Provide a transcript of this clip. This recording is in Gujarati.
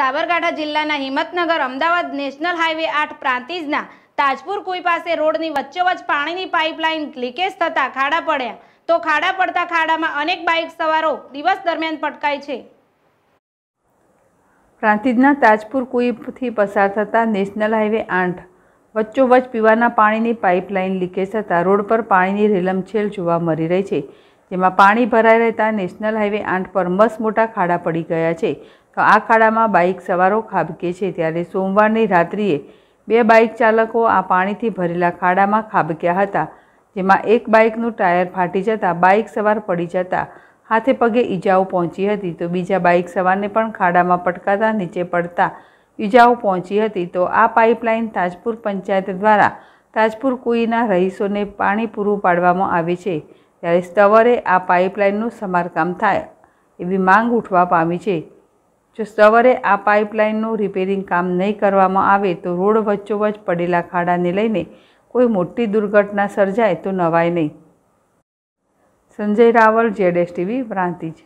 સાબરકાંઠા જિલ્લાના હિંમતનગર અમદાવાદ નેશનલ હાઈવે આઠ પ્રાંતિજના તાજપુર કુઈ પાસે રોડની વચ્ચોવચ પાણીની પાઇપલાઇન લીકેજ થતાં ખાડા પડ્યા તો ખાડા પડતા ખાડામાં અનેક બાઇક સવારો દિવસ દરમિયાન પટકાય છે પ્રાંતિજના તાજપુર કુઈથી પસાર થતા નેશનલ હાઈવે આઠ વચ્ચોવચ પીવાના પાણીની પાઇપલાઇન લીકેજ થતાં રોડ પર પાણીની રેલમછેલ જોવા મળી રહી છે જેમાં પાણી ભરાઈ રહેતા નેશનલ હાઈવે આઠ પર મસ મોટા ખાડા પડી ગયા છે તો આ ખાડામાં બાઇક સવારો ખાબકે છે ત્યારે સોમવારની રાત્રિએ બે બાઇક ચાલકો આ પાણીથી ભરેલા ખાડામાં ખાબક્યા હતા જેમાં એક બાઇકનું ટાયર ફાટી જતાં બાઇક સવાર પડી જતા હાથે પગે ઈજાઓ પહોંચી હતી તો બીજા બાઇક સવારને પણ ખાડામાં પટકાતા નીચે પડતા ઈજાઓ પહોંચી હતી તો આ પાઇપલાઇન તાજપુર પંચાયત દ્વારા તાજપુર કુઈના રહીશોને પાણી પૂરું પાડવામાં આવે છે ત્યારે સ્તવરે આ પાઇપલાઇનનું સમારકામ થાય એવી માંગ ઉઠવા પામી છે જો સવારે આ પાઇપલાઇનનું રિપેરિંગ કામ નહીં કરવામાં આવે તો રોડ વચ્ચોવચ પડેલા ખાડાને લઈને કોઈ મોટી દુર્ઘટના સર્જાય તો નવાય નહીં સંજય રાવલ જેડએસ ટીવી પ્રાંતિજ